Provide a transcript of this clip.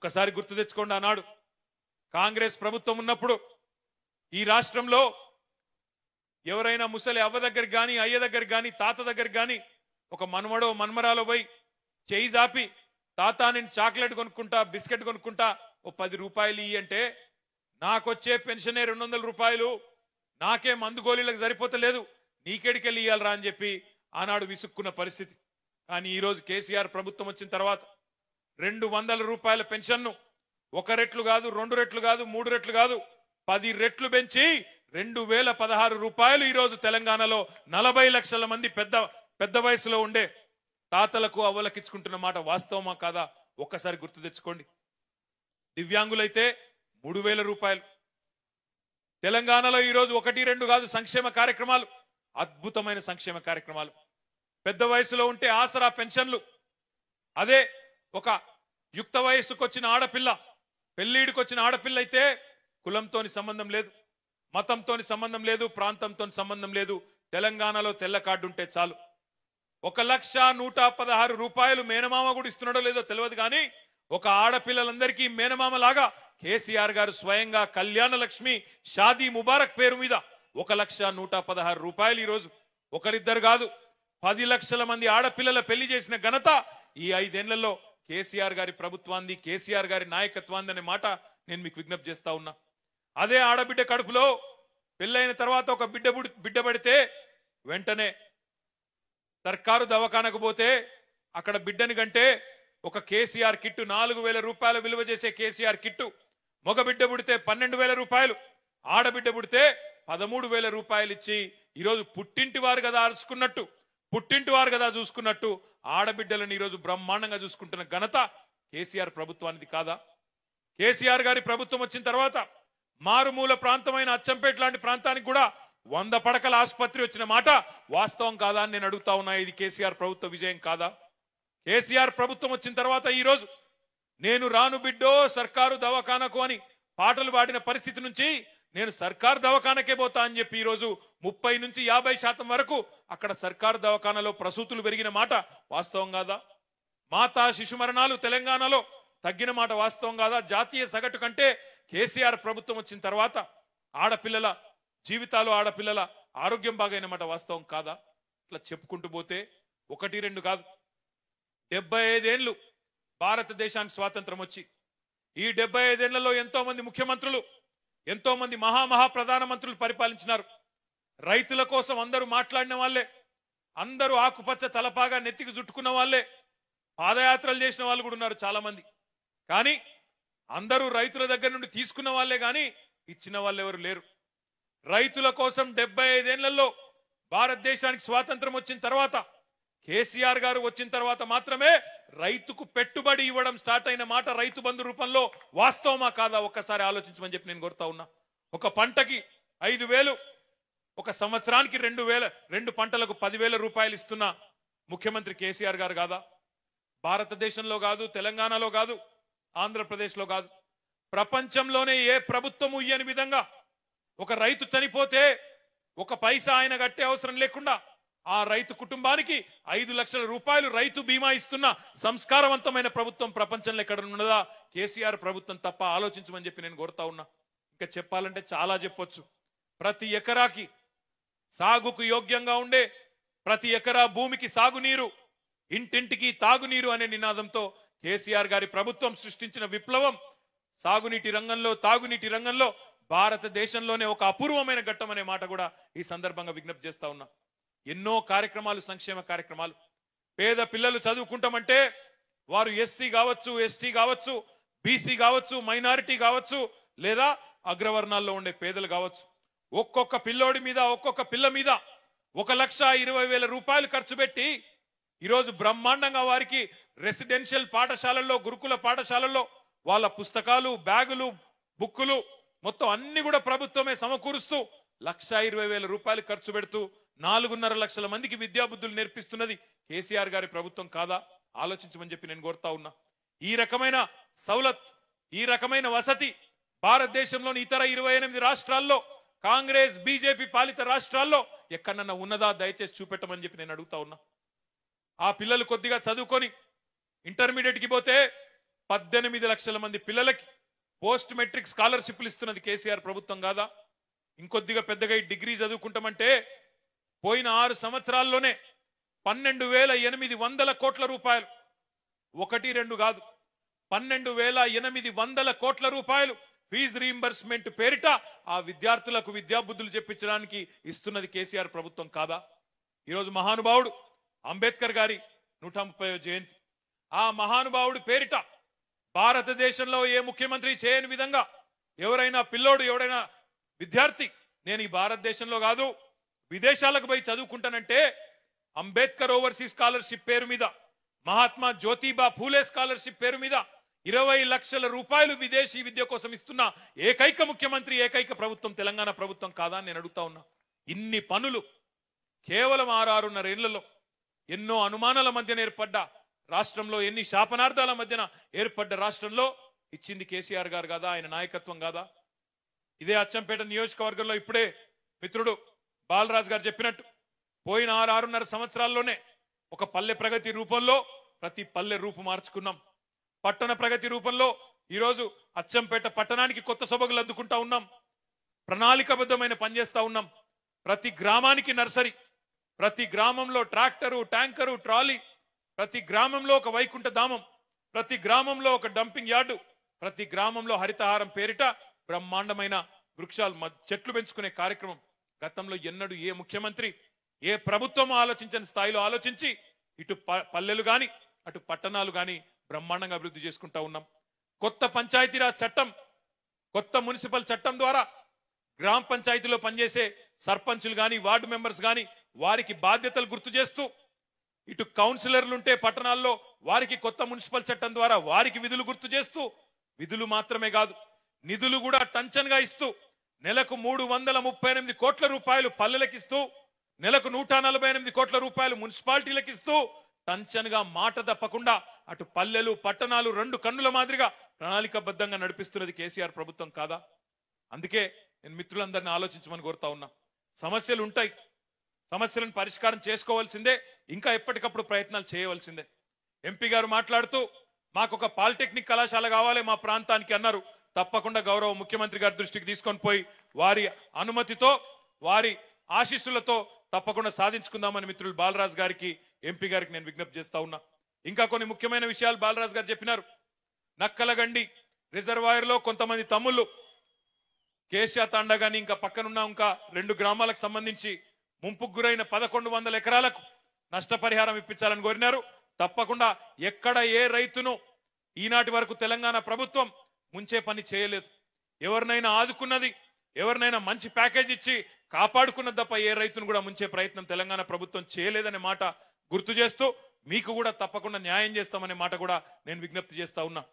ఒక్కసారి గుర్తు తెచ్చుకోండి అన్నాడు కాంగ్రెస్ ప్రభుత్వం ఉన్నప్పుడు ఈ రాష్ట్రంలో ఎవరైనా ముసలి అవ్వ దగ్గర కానీ అయ్య దగ్గర కానీ తాత దగ్గర కానీ ఒక మనమడో మన్మరాలో పోయి చేయి జాపి తాత నేను చాక్లెట్ కొనుక్కుంటా బిస్కెట్ కొనుక్కుంటా ఓ పది రూపాయలు ఇవి అంటే నాకొచ్చే పెన్షనే రెండు వందల రూపాయలు నాకే మందు గోళీలకు సరిపోతలేదు నీకెడికెళ్ళి ఇయ్యాలరా అని చెప్పి ఆనాడు విసుక్కున్న పరిస్థితి కానీ ఈరోజు కేసీఆర్ ప్రభుత్వం వచ్చిన తర్వాత రెండు వందల రూపాయల పెన్షన్ను ఒక రెట్లు కాదు రెండు రెట్లు కాదు మూడు రెట్లు కాదు పది రెట్లు పెంచి రెండు వేల పదహారు రూపాయలు ఈరోజు తెలంగాణలో నలభై లక్షల మంది పెద్ద పెద్ద వయసులో ఉండే తాతలకు అవ్వలకిచ్చుకుంటున్న మాట వాస్తవమా కాదా ఒక్కసారి గుర్తు తెచ్చుకోండి దివ్యాంగులైతే మూడు వేల రూపాయలు తెలంగాణలో ఈరోజు ఒకటి రెండు కాదు సంక్షేమ కార్యక్రమాలు అద్భుతమైన సంక్షేమ కార్యక్రమాలు పెద్ద వయసులో ఉంటే ఆసరా పెన్షన్లు అదే ఒక యుక్త వయస్సుకు వచ్చిన ఆడపిల్ల పెళ్ళిడికి వచ్చిన ఆడపిల్ల అయితే కులంతోని సంబంధం లేదు మతంతోని సంబంధం లేదు ప్రాంతంతో సంబంధం లేదు తెలంగాణలో తెల్ల కార్డు ఉంటే చాలు ఒక లక్ష నూట పదహారు రూపాయలు మేనమామ కూడా ఇస్తున్నాడో లేదో తెలియదు కానీ ఒక ఆడపిల్లలందరికీ మేనమామ లాగా కేసీఆర్ గారు స్వయంగా కళ్యాణ లక్ష్మి షాదీ ముబారక్ పేరు మీద ఒక లక్ష నూట పదహారు రూపాయలు ఈరోజు ఒకరిద్దరు కాదు పది లక్షల మంది ఆడపిల్లల పెళ్లి చేసిన ఘనత ఈ ఐదేళ్లలో కేసీఆర్ గారి ప్రభుత్వాన్ని కేసీఆర్ గారి నాయకత్వాన్ని అనే మాట నేను మీకు విజ్ఞప్తి చేస్తా ఉన్నా అదే ఆడబిడ్డ కడుపులో పెళ్ళైన తర్వాత ఒక బిడ్డ బిడ్డ పడితే వెంటనే సర్కారు దవాఖానకు పోతే అక్కడ బిడ్డని కంటే ఒక కేసీఆర్ కిట్టు నాలుగు వేల రూపాయలు విలువ చేసే కేసీఆర్ కిట్టు మగ బిడ్డ పుడితే పన్నెండు వేల రూపాయలు ఆడబిడ్డ పుడితే పదమూడు వేల రూపాయలు ఇచ్చి ఈరోజు పుట్టింటి వారు కదా అరుచుకున్నట్టు పుట్టింటి వారు కదా చూసుకున్నట్టు ఆడబిడ్డలను ఈరోజు బ్రహ్మాండంగా చూసుకుంటున్న ఘనత కేసీఆర్ ప్రభుత్వానికి కాదా కేసీఆర్ గారి ప్రభుత్వం వచ్చిన తర్వాత మారుమూల ప్రాంతమైన అచ్చంపేట లాంటి ప్రాంతానికి కూడా వంద పడకల ఆసుపత్రి వచ్చిన మాట వాస్తవం కాదా అని నేను అడుగుతా ఉన్నా ఇది కేసీఆర్ ప్రభుత్వ విజయం కాదా కేసీఆర్ ప్రభుత్వం వచ్చిన తర్వాత ఈరోజు నేను రాను బిడ్డో సర్కారు దవాఖానకు అని పాటలు పాడిన పరిస్థితి నుంచి నేను సర్కార్ దవాఖానకే పోతా అని చెప్పి ఈరోజు ముప్పై నుంచి యాభై శాతం వరకు అక్కడ సర్కార్ దవాఖానలో ప్రసూతులు పెరిగిన మాట వాస్తవం కాదా మాతా శిశు మరణాలు తెలంగాణలో తగ్గిన మాట వాస్తవం కాదా జాతీయ సగటు కంటే కేసీఆర్ ప్రభుత్వం వచ్చిన తర్వాత ఆడపిల్లల జీవితాలు ఆడపిల్లల ఆరోగ్యం బాగైన మాట వాస్తవం కాదా ఇట్లా చెప్పుకుంటూ పోతే ఒకటి రెండు కాదు డెబ్బై ఐదేళ్లు భారతదేశానికి స్వాతంత్రం వచ్చి ఈ డెబ్బై ఐదేళ్లలో ఎంతో మంది ముఖ్యమంత్రులు ఎంతోమంది మహామహా ప్రధానమంత్రులు పరిపాలించినారు రైతుల కోసం అందరూ మాట్లాడిన వాళ్ళే అందరూ ఆకుపచ్చ తలపాగా నెత్తికి జుట్టుకున్న వాళ్ళే పాదయాత్రలు చేసిన వాళ్ళు కూడా ఉన్నారు చాలామంది కానీ అందరూ రైతుల దగ్గర నుండి తీసుకున్న వాళ్ళే కానీ ఇచ్చిన వాళ్ళు ఎవరు లేరు రైతుల కోసం డెబ్బై ఐదేళ్లలో భారతదేశానికి స్వాతంత్రం వచ్చిన తర్వాత కేసీఆర్ గారు వచ్చిన తర్వాత మాత్రమే రైతుకు పెట్టుబడి ఇవ్వడం స్టార్ట్ అయిన మాట రైతు బంధు రూపంలో వాస్తవమా కాదా ఒక్కసారి ఆలోచించమని చెప్పి నేను కోరుతా ఉన్నా ఒక పంటకి ఐదు వేలు ఒక సంవత్సరానికి రెండు వేల రెండు పంటలకు పదివేల రూపాయలు ఇస్తున్న ముఖ్యమంత్రి కేసీఆర్ గారు కాదా భారతదేశంలో కాదు తెలంగాణలో కాదు ఆంధ్రప్రదేశ్లో కాదు ప్రపంచంలోనే ఏ ప్రభుత్వము ఇయ్యని విధంగా ఒక రైతు చనిపోతే ఒక పైసా ఆయన కట్టే అవసరం లేకుండా ఆ రైతు కుటుంబానికి ఐదు లక్షల రూపాయలు రైతు బీమా ఇస్తున్న సంస్కారవంతమైన ప్రభుత్వం ప్రపంచంలో ఎక్కడ ఉన్నదా కేసీఆర్ ప్రభుత్వం తప్ప ఆలోచించమని చెప్పి నేను కోరుతా ఉన్నా ఇంకా చెప్పాలంటే చాలా చెప్పొచ్చు ప్రతి ఎకరాకి సాగుకు యోగ్యంగా ఉండే ప్రతి ఎకరా భూమికి సాగునీరు ఇంటింటికి తాగునీరు అనే నినాదంతో కేసీఆర్ గారి ప్రభుత్వం సృష్టించిన విప్లవం సాగునీటి రంగంలో తాగునీటి రంగంలో భారతదేశంలోనే ఒక అపూర్వమైన ఘట్టం అనే మాట కూడా ఈ సందర్భంగా విజ్ఞప్తి చేస్తా ఉన్నా ఎన్నో కార్యక్రమాలు సంక్షేమ కార్యక్రమాలు పేద పిల్లలు చదువుకుంటామంటే వారు ఎస్సీ కావచ్చు ఎస్టీ కావచ్చు బీసీ కావచ్చు మైనారిటీ కావచ్చు లేదా అగ్రవర్ణాల్లో ఉండే పేదలు కావచ్చు ఒక్కొక్క పిల్లోడి మీద ఒక్కొక్క పిల్ల మీద ఒక లక్ష ఇరవై వేల రూపాయలు ఖర్చు పెట్టి ఈరోజు బ్రహ్మాండంగా వారికి రెసిడెన్షియల్ పాఠశాలల్లో గురుకుల పాఠశాలల్లో వాళ్ళ పుస్తకాలు బ్యాగులు బుక్కులు మొత్తం అన్ని కూడా ప్రభుత్వమే సమకూరుస్తూ లక్ష రూపాయలు ఖర్చు పెడుతూ నాలుగున్నర లక్షల మందికి విద్యాబుద్ధులు నేర్పిస్తున్నది కేసీఆర్ గారి ప్రభుత్వం కాదా ఆలోచించమని చెప్పి నేను కోరుతా ఉన్నా ఈ రకమైన సౌలత్ ఈ రకమైన వసతి భారతదేశంలోని ఇతర ఇరవై ఎనిమిది రాష్ట్రాల్లో కాంగ్రెస్ బీజేపీ పాలిత రాష్ట్రాల్లో ఎక్కడన్నా ఉన్నదా దయచేసి చూపెట్టమని చెప్పి నేను అడుగుతా ఉన్నా ఆ పిల్లలు కొద్దిగా చదువుకొని ఇంటర్మీడియట్కి పోతే పద్దెనిమిది లక్షల మంది పిల్లలకి పోస్ట్ మెట్రిక్ స్కాలర్షిప్లు ఇస్తున్నది కేసీఆర్ ప్రభుత్వం కాదా ఇంకొద్దిగా పెద్దగా ఈ డిగ్రీ చదువుకుంటామంటే పోయిన ఆరు సంవత్సరాల్లోనే పన్నెండు వేల ఎనిమిది వందల కోట్ల రూపాయలు ఒకటి రెండు కాదు పన్నెండు వేల ఎనిమిది వందల కోట్ల రూపాయలు ఫీజు రీఎంబర్స్మెంట్ పేరిట ఆ విద్యార్థులకు విద్యాబుద్ధులు చెప్పించడానికి ఇస్తున్నది కేసీఆర్ ప్రభుత్వం కాదా ఈరోజు మహానుభావుడు అంబేద్కర్ గారి నూట జయంతి ఆ మహానుభావుడు పేరిట భారతదేశంలో ఏ ముఖ్యమంత్రి చేయని విధంగా ఎవరైనా పిల్లోడు ఎవడైనా విద్యార్థి నేను ఈ భారతదేశంలో కాదు విదేశాలకు పోయి చదువుకుంటానంటే అంబేద్కర్ ఓవర్సీ స్కాలర్షిప్ పేరు మీద మహాత్మా జ్యోతిబా ఫూలే స్కాలర్షిప్ పేరు మీద ఇరవై లక్షల రూపాయలు విదేశీ విద్య కోసం ఇస్తున్న ఏకైక ముఖ్యమంత్రి ఏకైక ప్రభుత్వం తెలంగాణ ప్రభుత్వం కాదా నేను అడుగుతా ఉన్నా ఇన్ని పనులు కేవలం ఆరారున్నర ఏళ్లలో ఎన్నో అనుమానాల మధ్యన ఏర్పడ్డ రాష్ట్రంలో ఎన్ని శాపనార్థాల మధ్యన ఏర్పడ్డ రాష్ట్రంలో ఇచ్చింది కేసీఆర్ గారు కాదా ఆయన నాయకత్వం కాదా ఇదే అచ్చంపేట నియోజకవర్గంలో ఇప్పుడే మిత్రుడు బాలరాజు గారు చెప్పినట్టు పోయిన ఆరు ఆరున్నర సంవత్సరాల్లోనే ఒక పల్లె ప్రగతి రూపంలో ప్రతి పల్లె రూపు మార్చుకున్నాం పట్టణ ప్రగతి రూపంలో ఈరోజు అచ్చంపేట పట్టణానికి కొత్త సొబగులు అద్దుకుంటా ఉన్నాం ప్రణాళికబద్ధమైన పనిచేస్తా ఉన్నాం ప్రతి గ్రామానికి నర్సరీ ప్రతి గ్రామంలో ట్రాక్టరు ట్యాంకరు ట్రాలీ ప్రతి గ్రామంలో ఒక వైకుంఠ ధామం ప్రతి గ్రామంలో ఒక డంపింగ్ యార్డు ప్రతి గ్రామంలో హరితహారం పేరిట బ్రహ్మాండమైన వృక్షాలు చెట్లు పెంచుకునే కార్యక్రమం గతంలో ఎన్నడూ ఏ ముఖ్యమంత్రి ఏ ప్రభుత్వం ఆలోచించని స్థాయిలో ఆలోచించి ఇటు పల్లెలు గాని అటు పట్టణాలు కానీ బ్రహ్మాండంగా అభివృద్ధి చేసుకుంటా ఉన్నాం కొత్త పంచాయతీరాజ్ చట్టం కొత్త మున్సిపల్ చట్టం ద్వారా గ్రామ పంచాయతీలో పనిచేసే సర్పంచులు గాని వార్డు మెంబర్స్ కానీ వారికి బాధ్యతలు గుర్తు చేస్తూ ఇటు కౌన్సిలర్లు ఉంటే పట్టణాల్లో వారికి కొత్త మున్సిపల్ చట్టం ద్వారా వారికి విధులు గుర్తు చేస్తూ విధులు మాత్రమే కాదు నిధులు కూడా టంచన్గా ఇస్తూ నెలకు మూడు వందల ముప్పై ఎనిమిది కోట్ల రూపాయలు పల్లెలకిస్తూ నెలకు నూట నలభై ఎనిమిది కోట్ల రూపాయలు మున్సిపాలిటీలకు ఇస్తూ టంచన్గా మాట తప్పకుండా అటు పల్లెలు పట్టణాలు రెండు కన్నుల మాదిరిగా ప్రణాళికబద్ధంగా నడిపిస్తున్నది కేసీఆర్ ప్రభుత్వం కాదా అందుకే నేను మిత్రులందరినీ ఆలోచించమని కోరుతా ఉన్నా సమస్యలు ఉంటాయి సమస్యలను పరిష్కారం చేసుకోవాల్సిందే ఇంకా ఎప్పటికప్పుడు ప్రయత్నాలు చేయవలసిందే ఎంపీ గారు మాట్లాడుతూ మాకు ఒక పాలిటెక్నిక్ కళాశాల కావాలి మా ప్రాంతానికి అన్నారు తప్పకుండా గౌరవ ముఖ్యమంత్రి గారి దృష్టికి తీసుకొని పోయి వారి అనుమతితో వారి ఆశీస్సులతో తప్పకుండా సాధించుకుందామని మిత్రులు బాలరాజు గారికి ఎంపీ గారికి నేను విజ్ఞప్తి చేస్తా ఉన్నా ఇంకా కొన్ని ముఖ్యమైన విషయాలు బాలరాజు గారు చెప్పినారు నక్కలగండి రిజర్వాయర్లో కొంతమంది తమ్ముళ్ళు కేశా తాండా కానీ ఇంకా పక్కనున్న ఇంకా రెండు గ్రామాలకు సంబంధించి ముంపుకు గురైన పదకొండు వందల ఎకరాలకు నష్టపరిహారం ఇప్పించాలని కోరినారు తప్పకుండా ఎక్కడ ఏ రైతును ఈనాటి వరకు తెలంగాణ ప్రభుత్వం ముంచే పని చేయలేదు ఎవరినైనా ఆదుకున్నది ఎవరినైనా మంచి ప్యాకేజ్ ఇచ్చి కాపాడుకున్నది తప్ప ఏ రైతును కూడా ముంచే ప్రయత్నం తెలంగాణ ప్రభుత్వం చేయలేదనే మాట గుర్తు చేస్తూ మీకు కూడా తప్పకుండా న్యాయం చేస్తామనే మాట కూడా నేను విజ్ఞప్తి చేస్తా ఉన్నా